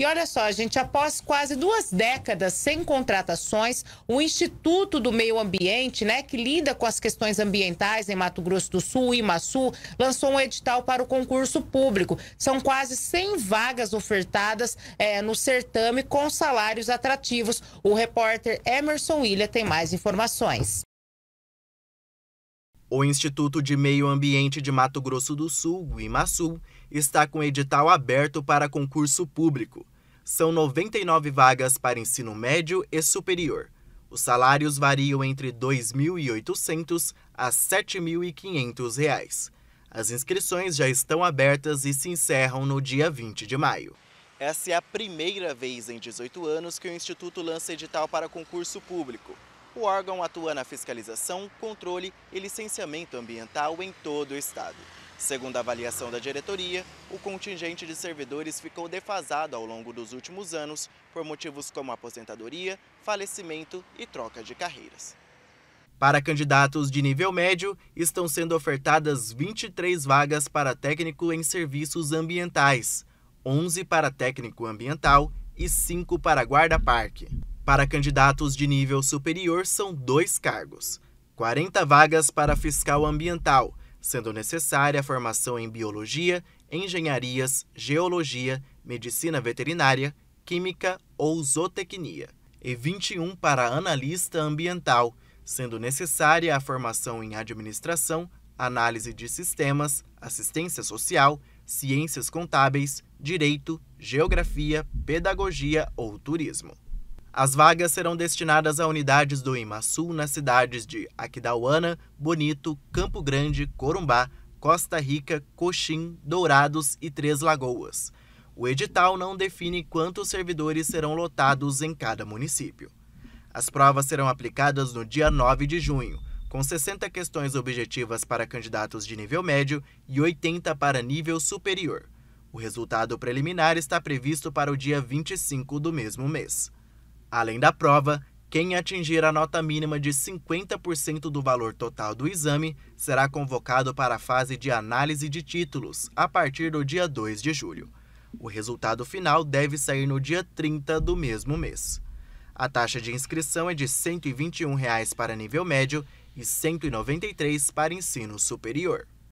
E olha só, gente, após quase duas décadas sem contratações, o Instituto do Meio Ambiente, né, que lida com as questões ambientais em Mato Grosso do Sul, Imaçu, lançou um edital para o concurso público. São quase 100 vagas ofertadas é, no certame com salários atrativos. O repórter Emerson William tem mais informações. O Instituto de Meio Ambiente de Mato Grosso do Sul, (Imasul) está com edital aberto para concurso público. São 99 vagas para ensino médio e superior. Os salários variam entre R$ 2.800 a R$ 7.500. As inscrições já estão abertas e se encerram no dia 20 de maio. Essa é a primeira vez em 18 anos que o Instituto lança edital para concurso público. O órgão atua na fiscalização, controle e licenciamento ambiental em todo o estado. Segundo a avaliação da diretoria, o contingente de servidores ficou defasado ao longo dos últimos anos por motivos como aposentadoria, falecimento e troca de carreiras. Para candidatos de nível médio, estão sendo ofertadas 23 vagas para técnico em serviços ambientais, 11 para técnico ambiental e 5 para guarda-parque. Para candidatos de nível superior, são dois cargos: 40 vagas para fiscal ambiental, sendo necessária a formação em biologia, engenharias, geologia, medicina veterinária, química ou zootecnia, e 21 para analista ambiental, sendo necessária a formação em administração, análise de sistemas, assistência social, ciências contábeis, direito, geografia, pedagogia ou turismo. As vagas serão destinadas a unidades do Imaçu nas cidades de Aquidauana, Bonito, Campo Grande, Corumbá, Costa Rica, Coxim, Dourados e Três Lagoas. O edital não define quantos servidores serão lotados em cada município. As provas serão aplicadas no dia 9 de junho, com 60 questões objetivas para candidatos de nível médio e 80 para nível superior. O resultado preliminar está previsto para o dia 25 do mesmo mês. Além da prova, quem atingir a nota mínima de 50% do valor total do exame será convocado para a fase de análise de títulos a partir do dia 2 de julho. O resultado final deve sair no dia 30 do mesmo mês. A taxa de inscrição é de R$ 121 para nível médio e R$ 193 para ensino superior.